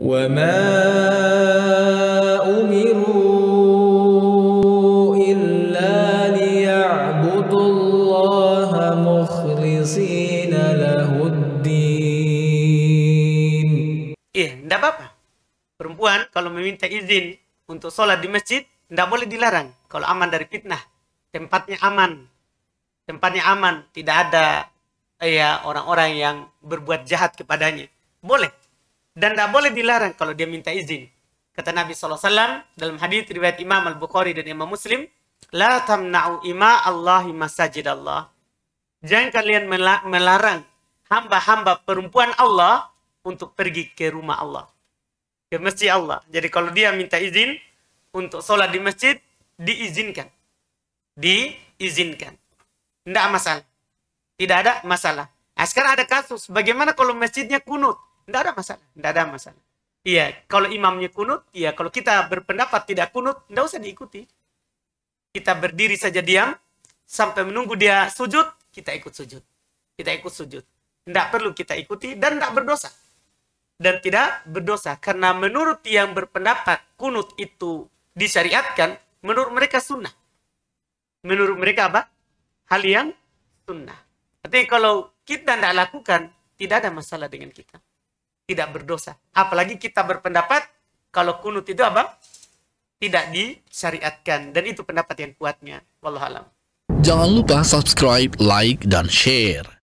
وما أمروا إلا ليعبدوا الله مخلصين له الدين eh, apa-apa. Perempuan kalau meminta izin untuk sholat di masjid, tidak boleh dilarang. Kalau aman dari fitnah, tempatnya aman. Tempatnya aman, tidak ada ya orang-orang yang berbuat jahat kepadanya. Boleh, dan tidak boleh dilarang kalau dia minta izin. Kata Nabi SAW dalam hadis riwayat Imam Al-Bukhari dan Imam Muslim, La tamna'u ima Allahi masajid Allah. Jangan kalian melarang hamba-hamba perempuan Allah untuk pergi ke rumah Allah. Ke masjid Allah. Jadi kalau dia minta izin untuk sholat di masjid, diizinkan. Diizinkan. Tidak masalah. Tidak ada masalah. Nah, sekarang ada kasus, bagaimana kalau masjidnya kunut? Tidak ada masalah, tidak ada masalah. Iya, kalau imamnya kunut, iya kalau kita berpendapat tidak kunut, tidak usah diikuti. Kita berdiri saja diam, sampai menunggu dia sujud, kita ikut sujud. Kita ikut sujud. Tidak perlu kita ikuti dan tidak berdosa. Dan tidak berdosa. Karena menurut yang berpendapat kunut itu disyariatkan, menurut mereka sunnah. Menurut mereka apa? Hal yang sunnah. Artinya kalau kita tidak lakukan, tidak ada masalah dengan kita tidak berdosa. Apalagi kita berpendapat kalau kunut itu apa? Tidak disyariatkan dan itu pendapat yang kuatnya. Wallahualam. Jangan lupa subscribe, like, dan share.